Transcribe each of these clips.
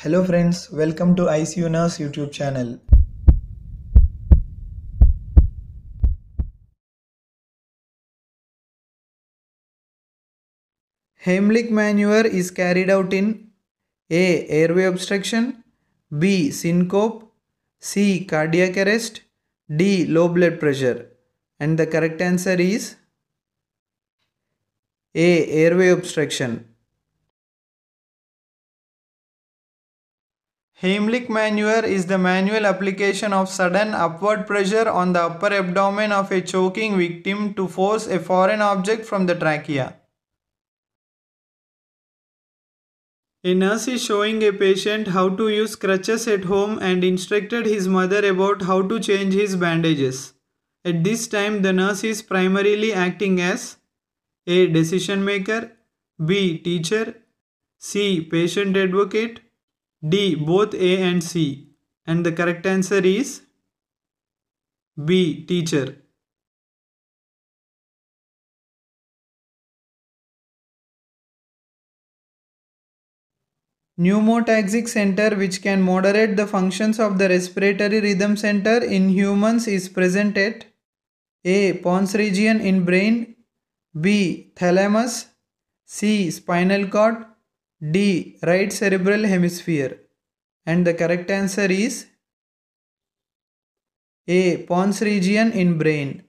Hello friends, welcome to ICU Nurse YouTube channel. Heimlich maneuver is carried out in A. Airway obstruction B. Syncope C. Cardiac arrest D. Low blood pressure and the correct answer is A. Airway obstruction Heimlich maneuver is the manual application of sudden upward pressure on the upper abdomen of a choking victim to force a foreign object from the trachea. A nurse is showing a patient how to use crutches at home and instructed his mother about how to change his bandages. At this time, the nurse is primarily acting as A. Decision maker B. Teacher C. Patient advocate D. Both A and C. And the correct answer is B. Teacher. Pneumotaxic center which can moderate the functions of the respiratory rhythm center in humans is present at A. Pons region in brain B. Thalamus C. Spinal cord D. Right cerebral hemisphere. And the correct answer is A. Pons region in brain.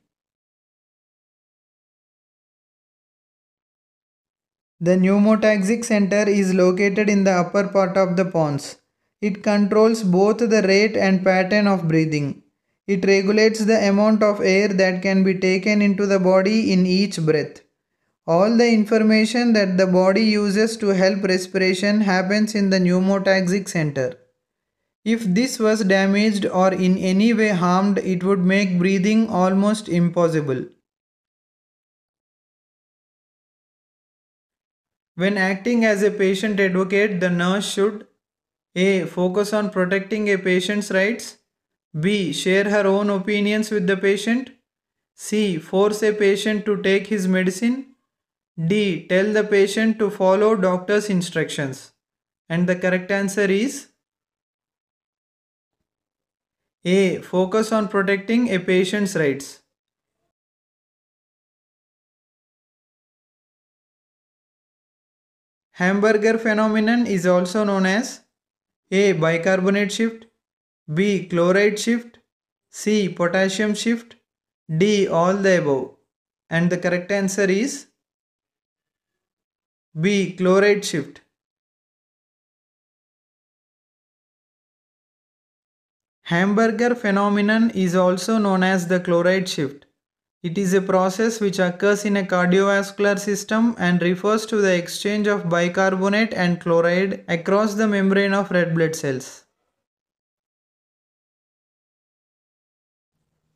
The pneumotaxic center is located in the upper part of the pons. It controls both the rate and pattern of breathing. It regulates the amount of air that can be taken into the body in each breath. All the information that the body uses to help respiration happens in the pneumotaxic center. If this was damaged or in any way harmed, it would make breathing almost impossible. When acting as a patient advocate, the nurse should A. Focus on protecting a patient's rights. B. Share her own opinions with the patient. C. Force a patient to take his medicine. D. Tell the patient to follow doctor's instructions. And the correct answer is A. Focus on protecting a patient's rights. Hamburger phenomenon is also known as A. Bicarbonate shift B. Chloride shift C. Potassium shift D. All the above. And the correct answer is B. Chloride shift. Hamburger phenomenon is also known as the chloride shift. It is a process which occurs in a cardiovascular system and refers to the exchange of bicarbonate and chloride across the membrane of red blood cells.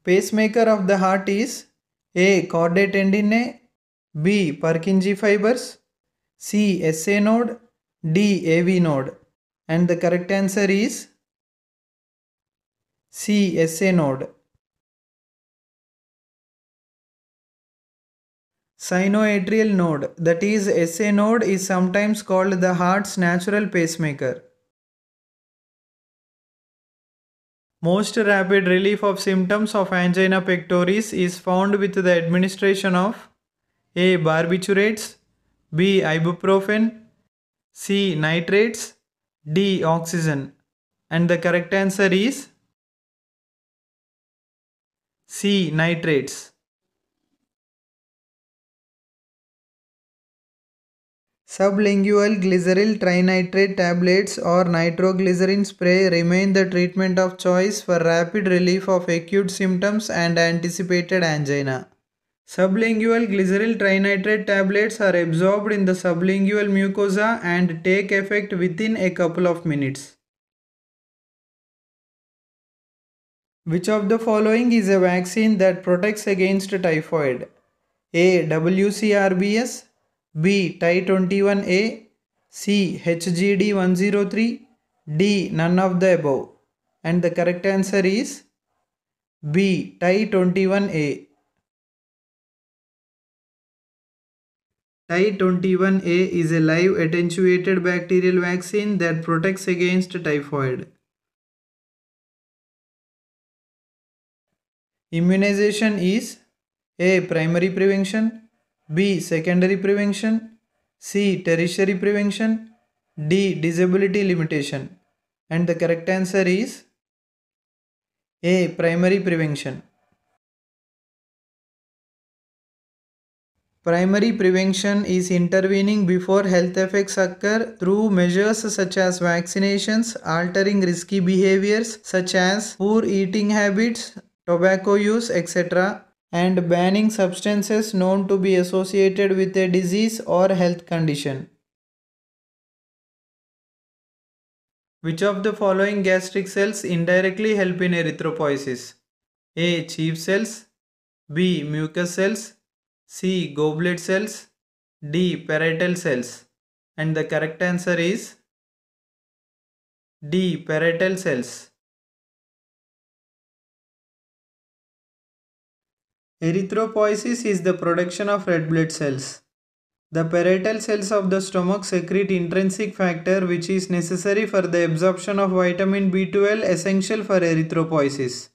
Pacemaker of the heart is A. chordate tendinae B. Purkinje fibers C SA node, D AV node. And the correct answer is C SA node. Sinoatrial node that is SA node is sometimes called the heart's natural pacemaker. Most rapid relief of symptoms of angina pectoris is found with the administration of A. Barbiturates B. Ibuprofen C. Nitrates D. Oxygen and the correct answer is C. Nitrates. Sublingual glyceryl trinitrate tablets or nitroglycerin spray remain the treatment of choice for rapid relief of acute symptoms and anticipated angina. Sublingual glyceryl trinitrate tablets are absorbed in the sublingual mucosa and take effect within a couple of minutes. Which of the following is a vaccine that protects against typhoid? A. WCRBS B. ty 21 C. HGD103 D. None of the above. And the correct answer is B. ty 21 a i 21A is a live attenuated bacterial vaccine that protects against typhoid. Immunization is A. Primary prevention B. Secondary prevention C. Tertiary prevention D. Disability limitation and the correct answer is A. Primary prevention Primary prevention is intervening before health effects occur through measures such as vaccinations, altering risky behaviors such as poor eating habits, tobacco use, etc., and banning substances known to be associated with a disease or health condition. Which of the following gastric cells indirectly help in erythropoiesis? A. Chief cells B. Mucus cells C. Goblet cells. D. Parietal cells. And the correct answer is D. Parietal cells. Erythropoiesis is the production of red blood cells. The parietal cells of the stomach secrete intrinsic factor which is necessary for the absorption of vitamin B12 essential for erythropoiesis.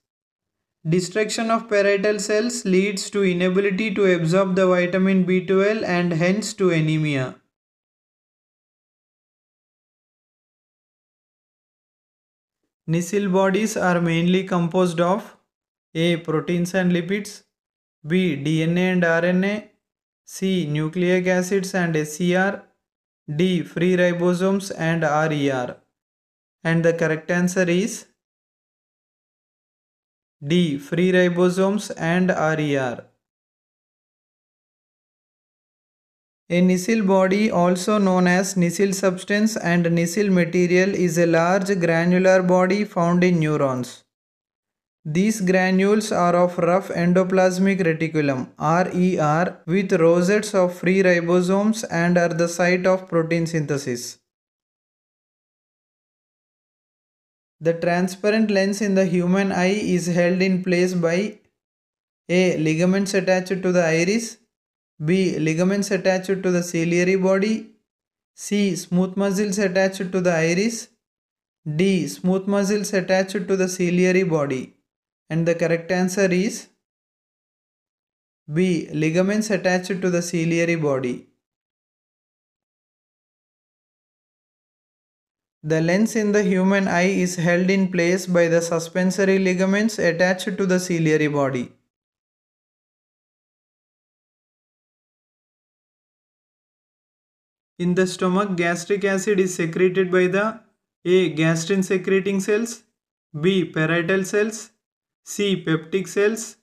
Destruction of parietal cells leads to inability to absorb the vitamin B12 and hence to anemia. Nisal bodies are mainly composed of A. Proteins and lipids B. DNA and RNA C. Nucleic acids and SCR D. Free ribosomes and RER and the correct answer is D. Free ribosomes and RER. A Nisil body also known as Nisil substance and Nisil material is a large granular body found in neurons. These granules are of rough endoplasmic reticulum RER with rosettes of free ribosomes and are the site of protein synthesis. The transparent lens in the human eye is held in place by a. Ligaments attached to the iris b. Ligaments attached to the ciliary body c. Smooth muscles attached to the iris d. Smooth muscles attached to the ciliary body and the correct answer is b. Ligaments attached to the ciliary body The lens in the human eye is held in place by the suspensory ligaments attached to the ciliary body. In the stomach, gastric acid is secreted by the A. Gastrin secreting cells B. Parietal cells C. Peptic cells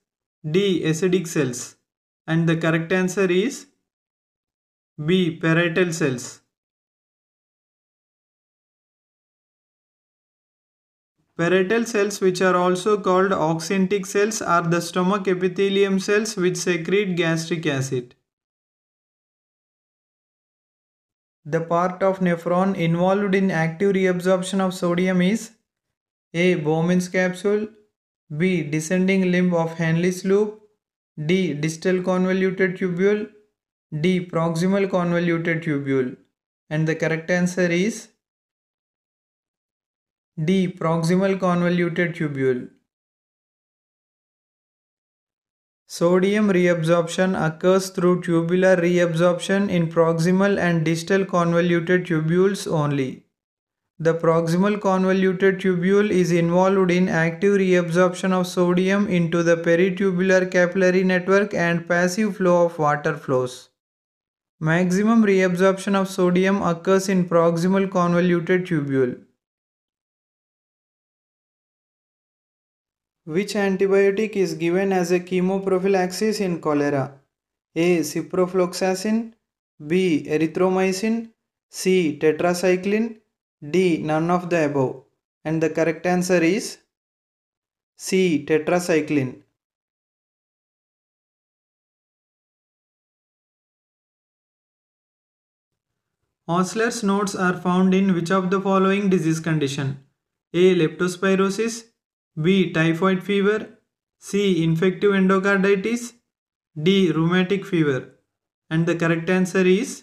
D. Acidic cells and the correct answer is B. Parietal cells. Parietal cells which are also called oxyntic cells are the stomach epithelium cells which secrete gastric acid. The part of nephron involved in active reabsorption of sodium is A. Bowman's capsule B. Descending limb of Henley's loop D. Distal convoluted tubule D. Proximal convoluted tubule and the correct answer is D. Proximal convoluted tubule. Sodium reabsorption occurs through tubular reabsorption in proximal and distal convoluted tubules only. The proximal convoluted tubule is involved in active reabsorption of sodium into the peritubular capillary network and passive flow of water flows. Maximum reabsorption of sodium occurs in proximal convoluted tubule. Which antibiotic is given as a chemoprophylaxis in cholera? A. Ciprofloxacin B. Erythromycin C. Tetracycline D. None of the above and the correct answer is C. Tetracycline Osler's nodes are found in which of the following disease condition? A. Leptospirosis B. Typhoid fever. C. Infective endocarditis. D. Rheumatic fever. And the correct answer is